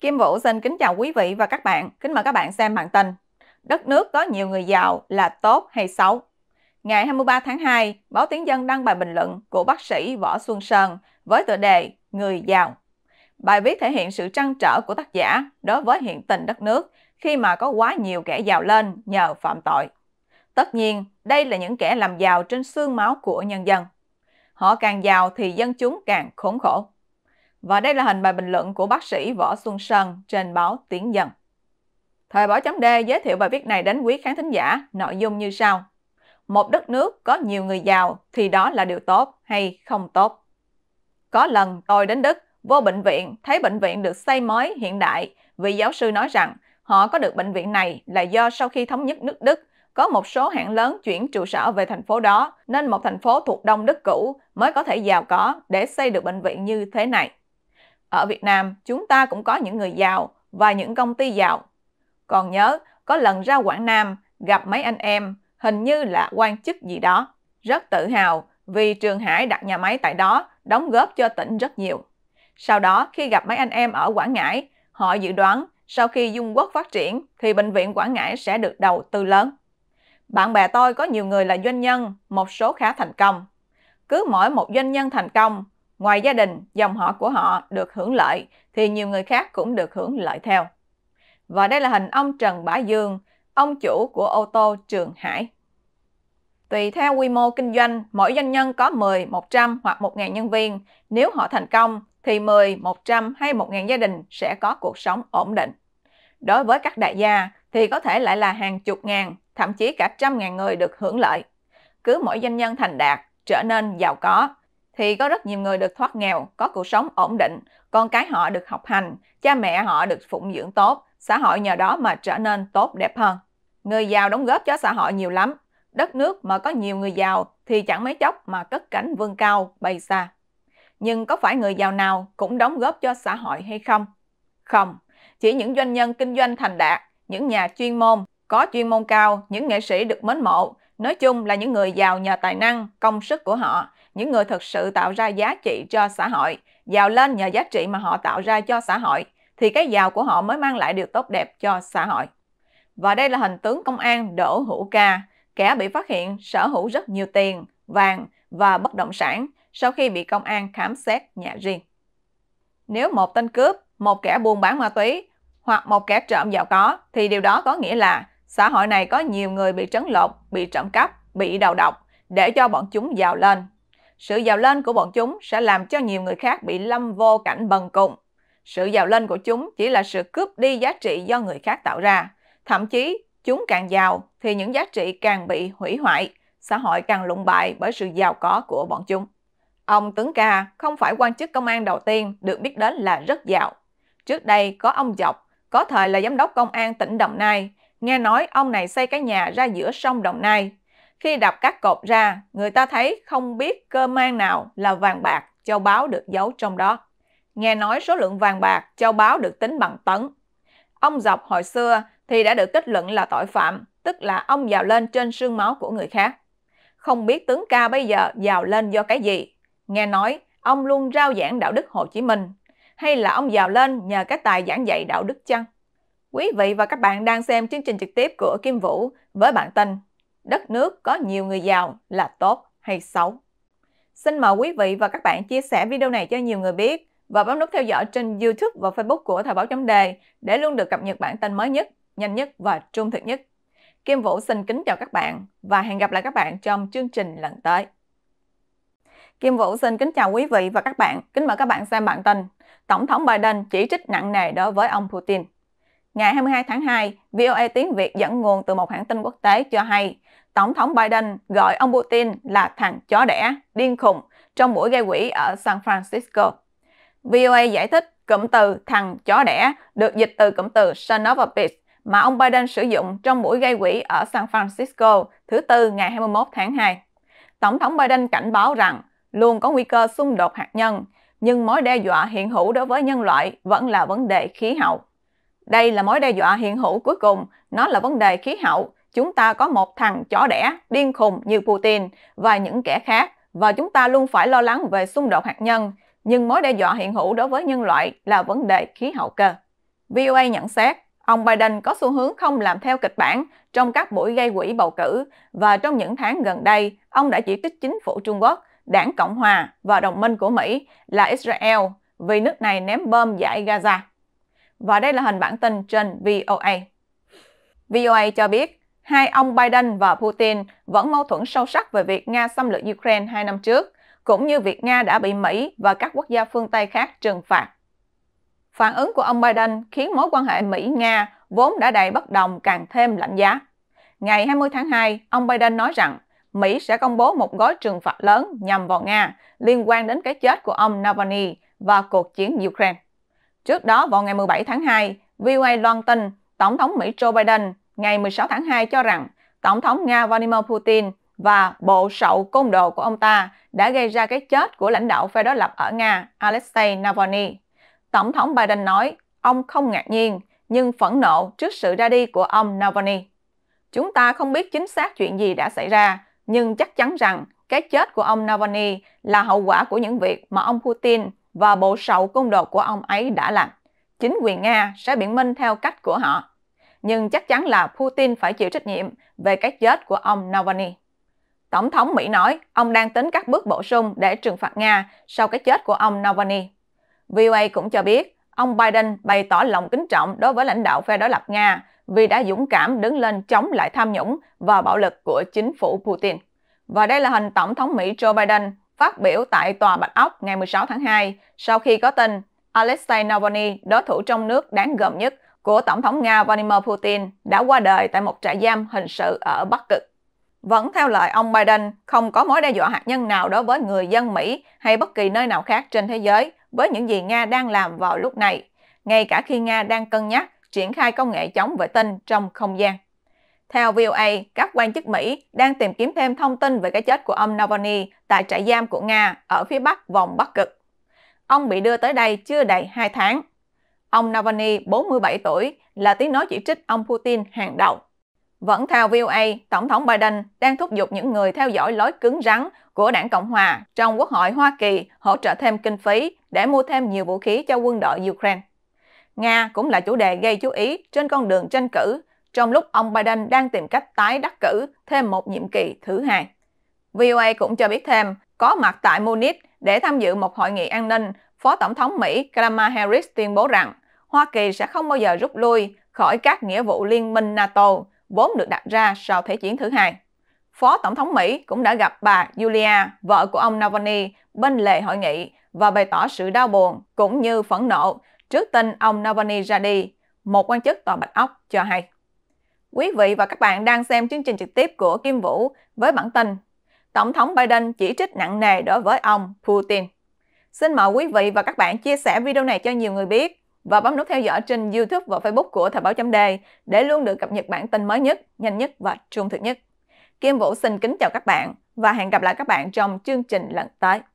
Kim Vũ xin kính chào quý vị và các bạn. Kính mời các bạn xem bản tin. Đất nước có nhiều người giàu là tốt hay xấu? Ngày 23 tháng 2, báo Tiếng Dân đăng bài bình luận của bác sĩ Võ Xuân Sơn với tựa đề Người giàu. Bài viết thể hiện sự trăn trở của tác giả đối với hiện tình đất nước khi mà có quá nhiều kẻ giàu lên nhờ phạm tội. Tất nhiên, đây là những kẻ làm giàu trên xương máu của nhân dân. Họ càng giàu thì dân chúng càng khốn khổ. Và đây là hình bài bình luận của bác sĩ Võ Xuân Sơn trên báo Tiếng Dân. Thời báo chấm D giới thiệu bài viết này đến quý khán thính giả nội dung như sau. Một đất nước có nhiều người giàu thì đó là điều tốt hay không tốt. Có lần tôi đến Đức, vô bệnh viện, thấy bệnh viện được xây mới hiện đại. Vị giáo sư nói rằng họ có được bệnh viện này là do sau khi thống nhất nước Đức, có một số hãng lớn chuyển trụ sở về thành phố đó, nên một thành phố thuộc Đông Đức cũ mới có thể giàu có để xây được bệnh viện như thế này. Ở Việt Nam, chúng ta cũng có những người giàu và những công ty giàu. Còn nhớ, có lần ra Quảng Nam gặp mấy anh em, hình như là quan chức gì đó. Rất tự hào vì Trường Hải đặt nhà máy tại đó, đóng góp cho tỉnh rất nhiều. Sau đó, khi gặp mấy anh em ở Quảng Ngãi, họ dự đoán sau khi Dung Quốc phát triển thì Bệnh viện Quảng Ngãi sẽ được đầu tư lớn. Bạn bè tôi có nhiều người là doanh nhân, một số khá thành công. Cứ mỗi một doanh nhân thành công, Ngoài gia đình, dòng họ của họ được hưởng lợi thì nhiều người khác cũng được hưởng lợi theo. Và đây là hình ông Trần Bá Dương, ông chủ của ô tô Trường Hải. Tùy theo quy mô kinh doanh, mỗi doanh nhân có 10, 100 hoặc 1.000 nhân viên. Nếu họ thành công, thì 10, 100 hay 1.000 gia đình sẽ có cuộc sống ổn định. Đối với các đại gia thì có thể lại là hàng chục ngàn, thậm chí cả trăm ngàn người được hưởng lợi. Cứ mỗi doanh nhân thành đạt, trở nên giàu có thì có rất nhiều người được thoát nghèo, có cuộc sống ổn định, con cái họ được học hành, cha mẹ họ được phụng dưỡng tốt, xã hội nhờ đó mà trở nên tốt đẹp hơn. Người giàu đóng góp cho xã hội nhiều lắm, đất nước mà có nhiều người giàu thì chẳng mấy chốc mà cất cánh vươn cao bay xa. Nhưng có phải người giàu nào cũng đóng góp cho xã hội hay không? Không, chỉ những doanh nhân kinh doanh thành đạt, những nhà chuyên môn, có chuyên môn cao, những nghệ sĩ được mến mộ Nói chung là những người giàu nhờ tài năng, công sức của họ, những người thực sự tạo ra giá trị cho xã hội, giàu lên nhờ giá trị mà họ tạo ra cho xã hội, thì cái giàu của họ mới mang lại điều tốt đẹp cho xã hội. Và đây là hình tướng công an Đỗ Hữu Ca, kẻ bị phát hiện sở hữu rất nhiều tiền, vàng và bất động sản sau khi bị công an khám xét nhà riêng. Nếu một tên cướp, một kẻ buôn bán ma túy hoặc một kẻ trộm giàu có thì điều đó có nghĩa là Xã hội này có nhiều người bị trấn lột, bị trộm cắp, bị đầu độc để cho bọn chúng giàu lên. Sự giàu lên của bọn chúng sẽ làm cho nhiều người khác bị lâm vô cảnh bần cùng. Sự giàu lên của chúng chỉ là sự cướp đi giá trị do người khác tạo ra. Thậm chí, chúng càng giàu thì những giá trị càng bị hủy hoại, xã hội càng lụng bại bởi sự giàu có của bọn chúng. Ông Tướng Ca không phải quan chức công an đầu tiên được biết đến là rất giàu. Trước đây có ông Dọc, có thời là giám đốc công an tỉnh Đồng Nai, Nghe nói ông này xây cái nhà ra giữa sông Đồng Nai. Khi đập các cột ra, người ta thấy không biết cơ mang nào là vàng bạc, châu báu được giấu trong đó. Nghe nói số lượng vàng bạc, châu báu được tính bằng tấn. Ông dọc hồi xưa thì đã được kết luận là tội phạm, tức là ông giàu lên trên sương máu của người khác. Không biết tướng ca bây giờ giàu lên do cái gì? Nghe nói ông luôn rao giảng đạo đức Hồ Chí Minh, hay là ông giàu lên nhờ cái tài giảng dạy đạo đức chăng? Quý vị và các bạn đang xem chương trình trực tiếp của Kim Vũ với bản tin Đất nước có nhiều người giàu là tốt hay xấu? Xin mời quý vị và các bạn chia sẻ video này cho nhiều người biết và bấm nút theo dõi trên YouTube và Facebook của Thời báo chấm đề để luôn được cập nhật bản tin mới nhất, nhanh nhất và trung thực nhất. Kim Vũ xin kính chào các bạn và hẹn gặp lại các bạn trong chương trình lần tới. Kim Vũ xin kính chào quý vị và các bạn. Kính mời các bạn xem bản tin. Tổng thống Biden chỉ trích nặng nề đối với ông Putin. Ngày 22 tháng 2, VOA tiếng Việt dẫn nguồn từ một hãng tin quốc tế cho hay, Tổng thống Biden gọi ông Putin là thằng chó đẻ, điên khùng trong buổi gây quỹ ở San Francisco. VOA giải thích cụm từ thằng chó đẻ được dịch từ cụm từ son of a bitch mà ông Biden sử dụng trong buổi gây quỹ ở San Francisco thứ Tư ngày 21 tháng 2. Tổng thống Biden cảnh báo rằng luôn có nguy cơ xung đột hạt nhân, nhưng mối đe dọa hiện hữu đối với nhân loại vẫn là vấn đề khí hậu. Đây là mối đe dọa hiện hữu cuối cùng, nó là vấn đề khí hậu. Chúng ta có một thằng chó đẻ, điên khùng như Putin và những kẻ khác, và chúng ta luôn phải lo lắng về xung đột hạt nhân. Nhưng mối đe dọa hiện hữu đối với nhân loại là vấn đề khí hậu cơ. VOA nhận xét, ông Biden có xu hướng không làm theo kịch bản trong các buổi gây quỹ bầu cử và trong những tháng gần đây, ông đã chỉ trích chính phủ Trung Quốc, đảng Cộng Hòa và đồng minh của Mỹ là Israel vì nước này ném bom giải Gaza. Và đây là hình bản tin trên VOA. VOA cho biết, hai ông Biden và Putin vẫn mâu thuẫn sâu sắc về việc Nga xâm lược Ukraine hai năm trước, cũng như việc Nga đã bị Mỹ và các quốc gia phương Tây khác trừng phạt. Phản ứng của ông Biden khiến mối quan hệ Mỹ-Nga vốn đã đầy bất đồng càng thêm lạnh giá. Ngày 20 tháng 2, ông Biden nói rằng Mỹ sẽ công bố một gói trừng phạt lớn nhằm vào Nga liên quan đến cái chết của ông Navalny và cuộc chiến Ukraine. Trước đó vào ngày 17 tháng 2, VOA loan tin Tổng thống Mỹ Joe Biden ngày 16 tháng 2 cho rằng Tổng thống Nga Vladimir Putin và bộ sậu côn đồ của ông ta đã gây ra cái chết của lãnh đạo phe đối lập ở Nga Alexei Navalny. Tổng thống Biden nói ông không ngạc nhiên nhưng phẫn nộ trước sự ra đi của ông Navalny. Chúng ta không biết chính xác chuyện gì đã xảy ra, nhưng chắc chắn rằng cái chết của ông Navalny là hậu quả của những việc mà ông Putin và bộ sậu cung đồ của ông ấy đã làm. Chính quyền Nga sẽ biện minh theo cách của họ. Nhưng chắc chắn là Putin phải chịu trách nhiệm về cái chết của ông Navalny. Tổng thống Mỹ nói ông đang tính các bước bổ sung để trừng phạt Nga sau cái chết của ông Navalny. VOA cũng cho biết ông Biden bày tỏ lòng kính trọng đối với lãnh đạo phe đối lập Nga vì đã dũng cảm đứng lên chống lại tham nhũng và bạo lực của chính phủ Putin. Và đây là hình tổng thống Mỹ Joe Biden phát biểu tại Tòa Bạch Ốc ngày 16 tháng 2 sau khi có tin Alexei Navalny, đối thủ trong nước đáng gờm nhất của Tổng thống Nga Vladimir Putin, đã qua đời tại một trại giam hình sự ở Bắc Cực. Vẫn theo lời ông Biden, không có mối đe dọa hạt nhân nào đối với người dân Mỹ hay bất kỳ nơi nào khác trên thế giới với những gì Nga đang làm vào lúc này, ngay cả khi Nga đang cân nhắc triển khai công nghệ chống vệ tinh trong không gian. Theo VOA, các quan chức Mỹ đang tìm kiếm thêm thông tin về cái chết của ông Navalny tại trại giam của Nga ở phía bắc vòng Bắc Cực. Ông bị đưa tới đây chưa đầy 2 tháng. Ông Navalny, 47 tuổi, là tiếng nói chỉ trích ông Putin hàng đầu. Vẫn theo VOA, Tổng thống Biden đang thúc giục những người theo dõi lối cứng rắn của đảng Cộng Hòa trong Quốc hội Hoa Kỳ hỗ trợ thêm kinh phí để mua thêm nhiều vũ khí cho quân đội Ukraine. Nga cũng là chủ đề gây chú ý trên con đường tranh cử trong lúc ông Biden đang tìm cách tái đắc cử thêm một nhiệm kỳ thứ hai. VOA cũng cho biết thêm, có mặt tại Munich để tham dự một hội nghị an ninh, Phó Tổng thống Mỹ Kamala Harris tuyên bố rằng Hoa Kỳ sẽ không bao giờ rút lui khỏi các nghĩa vụ liên minh NATO vốn được đặt ra sau Thế chiến thứ hai. Phó Tổng thống Mỹ cũng đã gặp bà Julia, vợ của ông Navalny, bên lề hội nghị và bày tỏ sự đau buồn cũng như phẫn nộ trước tin ông Navalny ra đi, một quan chức Tòa Bạch Ốc cho hay. Quý vị và các bạn đang xem chương trình trực tiếp của Kim Vũ với bản tin Tổng thống Biden chỉ trích nặng nề đối với ông Putin. Xin mời quý vị và các bạn chia sẻ video này cho nhiều người biết và bấm nút theo dõi trên YouTube và Facebook của Thời báo chấm đề để luôn được cập nhật bản tin mới nhất, nhanh nhất và trung thực nhất. Kim Vũ xin kính chào các bạn và hẹn gặp lại các bạn trong chương trình lần tới.